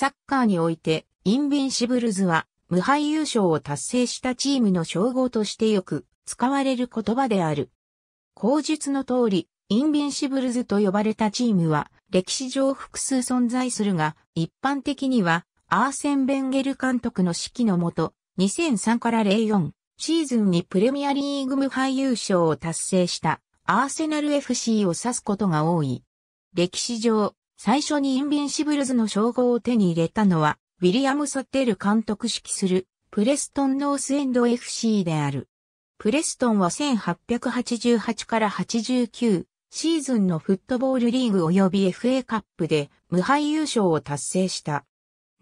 サッカーにおいて、インビンシブルズは、無敗優勝を達成したチームの称号としてよく使われる言葉である。口述の通り、インビンシブルズと呼ばれたチームは歴史上複数存在するが、一般的にはアーセン・ベンゲル監督の指揮のもと、2003から04シーズンにプレミアリーグ無敗優勝を達成したアーセナル FC を指すことが多い。歴史上、最初にインビンシブルズの称号を手に入れたのは、ウィリアム・ソッテル監督指揮する、プレストン・ノースエンド FC である。プレストンは1888から89シーズンのフットボールリーグ及び FA カップで無敗優勝を達成した。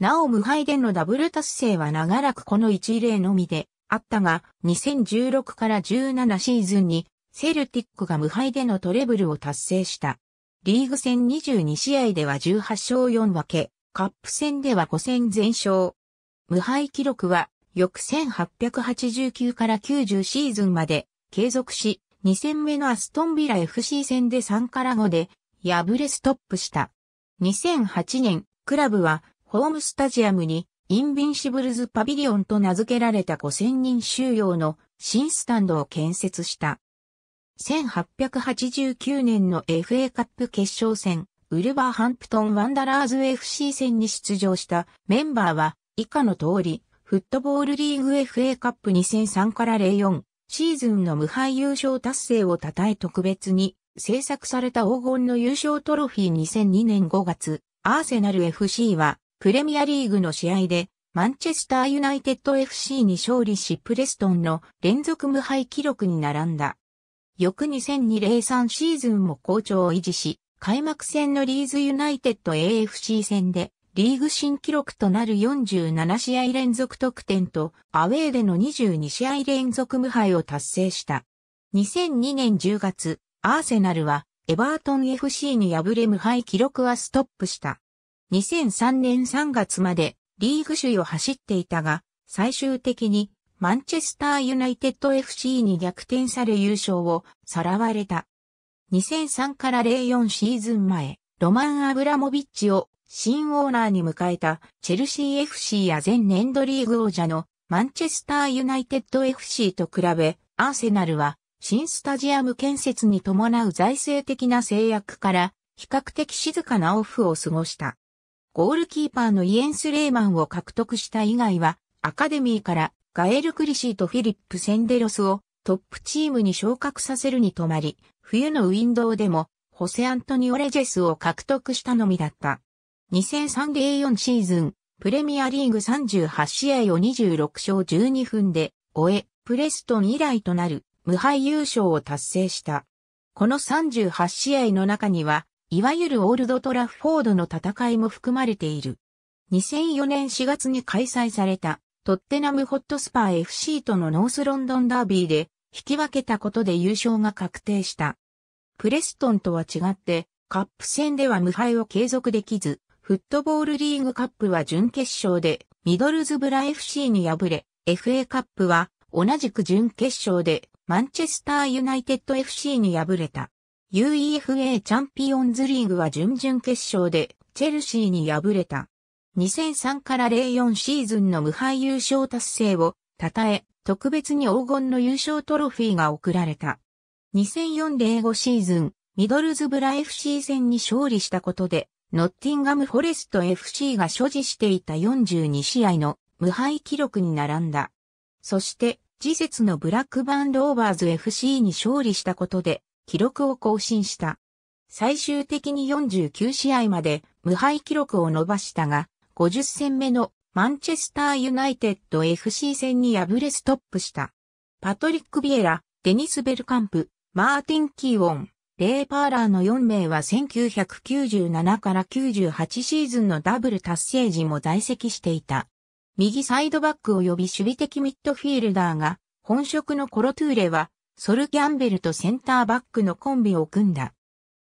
なお無敗でのダブル達成は長らくこの一例のみであったが、2016から17シーズンにセルティックが無敗でのトレブルを達成した。リーグ戦22試合では18勝4分け、カップ戦では5戦全勝。無敗記録は、翌1889から90シーズンまで継続し、2戦目のアストンビラ FC 戦で3から5で破れストップした。2008年、クラブはホームスタジアムにインビンシブルズパビリオンと名付けられた5000人収容の新スタンドを建設した。1889年の FA カップ決勝戦、ウルバーハンプトンワンダラーズ FC 戦に出場したメンバーは以下の通り、フットボールリーグ FA カップ2003から04シーズンの無敗優勝達成を称え特別に制作された黄金の優勝トロフィー2002年5月、アーセナル FC はプレミアリーグの試合でマンチェスターユナイテッド FC に勝利しプレストンの連続無敗記録に並んだ。翌2002-03シーズンも好調を維持し、開幕戦のリーズユナイテッド AFC 戦で、リーグ新記録となる47試合連続得点と、アウェーでの22試合連続無敗を達成した。2002年10月、アーセナルは、エバートン FC に敗れ無敗記録はストップした。2003年3月まで、リーグ首位を走っていたが、最終的にマンチェスターユナイテッド FC に逆転され優勝をさらわれた。2003から04シーズン前、ロマン・アブラモビッチを新オーナーに迎えたチェルシー FC や前年度リーグ王者のマンチェスターユナイテッド FC と比べ、アーセナルは新スタジアム建設に伴う財政的な制約から比較的静かなオフを過ごした。ゴールキーパーのイエンス・レーマンを獲得した以外はアカデミーからガエル・クリシーとフィリップ・センデロスをトップチームに昇格させるに止まり、冬のウィンドウでもホセ・アントニオ・レジェスを獲得したのみだった。2 0 0 3 a 4シーズン、プレミアリーグ38試合を26勝12分で終え、プレストン以来となる無敗優勝を達成した。この38試合の中には、いわゆるオールドトラフォードの戦いも含まれている。2004年4月に開催されたトッテナムホットスパー FC とのノースロンドンダービーで引き分けたことで優勝が確定した。プレストンとは違って、カップ戦では無敗を継続できず、フットボールリーグカップは準決勝でミドルズブラ FC に敗れ、FA カップは同じく準決勝でマンチェスターユナイテッド FC に敗れた。UEFA チャンピオンズリーグは準々決勝でチェルシーに敗れた。2003から04シーズンの無敗優勝達成を称え、特別に黄金の優勝トロフィーが贈られた。2004-05シーズン、ミドルズブラ FC 戦に勝利したことで、ノッティンガムフォレスト FC が所持していた42試合の無敗記録に並んだ。そして、次節のブラックバンローバーズ FC に勝利したことで、記録を更新した。最終的に49試合まで無敗記録を伸ばしたが、50戦目のマンチェスターユナイテッド FC 戦に敗れストップした。パトリック・ビエラ、デニス・ベルカンプ、マーティン・キーウォン、レイ・パーラーの4名は1997から98シーズンのダブル達成時も在籍していた。右サイドバック及び守備的ミッドフィールダーが、本職のコロトゥーレは、ソル・ギャンベルとセンターバックのコンビを組んだ。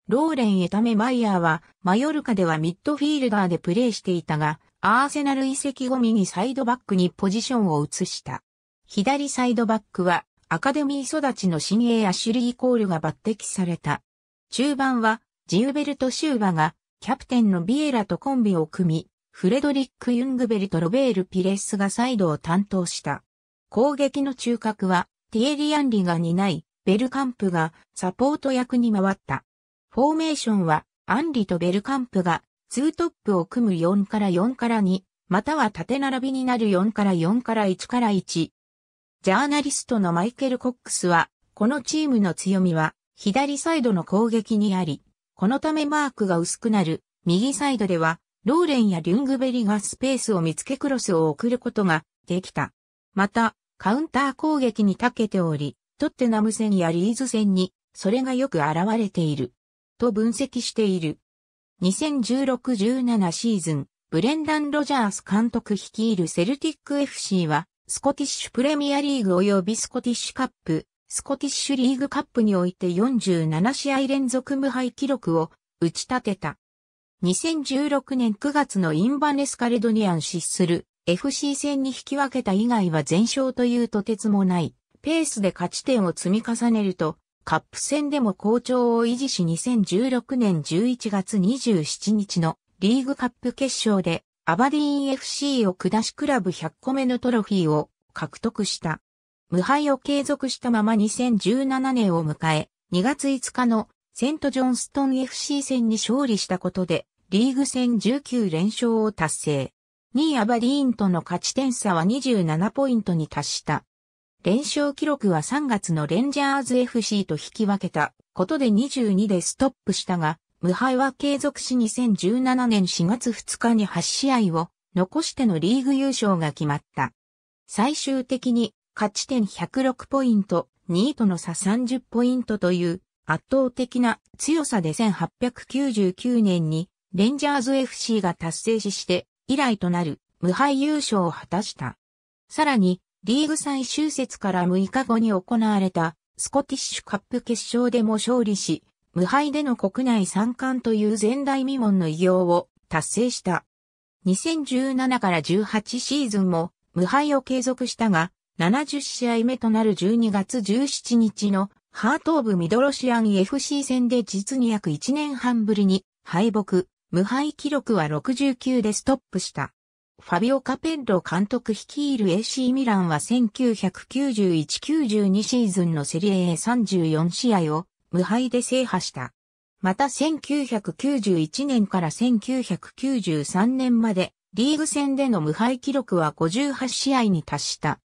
ローレン・エタメ・マイヤーは、マヨルカではミッドフィールダーでプレーしていたが、アーセナル移籍後右サイドバックにポジションを移した。左サイドバックはアカデミー育ちの新鋭アシュリー・コールが抜擢された。中盤はジウベルト・シューバがキャプテンのビエラとコンビを組み、フレドリック・ユングベルとロベール・ピレスがサイドを担当した。攻撃の中核はティエリ・アンリが担い、ベルカンプがサポート役に回った。フォーメーションはアンリとベルカンプが2トップを組む4から4から2、または縦並びになる4から4から1から1。ジャーナリストのマイケル・コックスは、このチームの強みは、左サイドの攻撃にあり、このためマークが薄くなる、右サイドでは、ローレンやリュングベリがスペースを見つけクロスを送ることができた。また、カウンター攻撃に長けており、トッテナム戦やリーズ戦に、それがよく現れている。と分析している。2016-17シーズン、ブレンダン・ロジャース監督率いるセルティック FC は、スコティッシュプレミアリーグ及びスコティッシュカップ、スコティッシュリーグカップにおいて47試合連続無敗記録を打ち立てた。2016年9月のインバネスカレドニアン失する FC 戦に引き分けた以外は全勝というとてつもないペースで勝ち点を積み重ねるとカップ戦でも好調を維持し2016年11月27日のリーグカップ決勝でアバディーン FC を下しクラブ100個目のトロフィーを獲得した。無敗を継続したまま2017年を迎え、2月5日のセントジョンストン FC 戦に勝利したことで、リーグ戦19連勝を達成。2位アバディーンとの勝ち点差は27ポイントに達した。連勝記録は3月のレンジャーズ FC と引き分けたことで22でストップしたが、無敗は継続し2017年4月2日に8試合を残してのリーグ優勝が決まった。最終的に勝ち点106ポイント、2位との差30ポイントという圧倒的な強さで1899年にレンジャーズ FC が達成しして以来となる無敗優勝を果たした。さらにリーグ最終節から6日後に行われたスコティッシュカップ決勝でも勝利し、無敗での国内三冠という前代未聞の偉業を達成した。2017から18シーズンも無敗を継続したが、70試合目となる12月17日のハートオブミドロシアン FC 戦で実に約1年半ぶりに敗北、無敗記録は69でストップした。ファビオ・カペッロ監督率いる AC ミランは1991-92シーズンのセリエ A34 試合を無敗で制覇した。また1991年から1993年までリーグ戦での無敗記録は58試合に達した。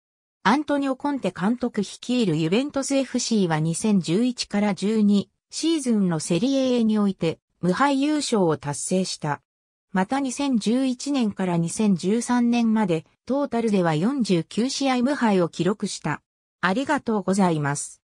アントニオ・コンテ監督率いるユベントス FC は2011から12シーズンのセリエ A において無敗優勝を達成した。また2011年から2013年まで、トータルでは49試合無敗を記録した。ありがとうございます。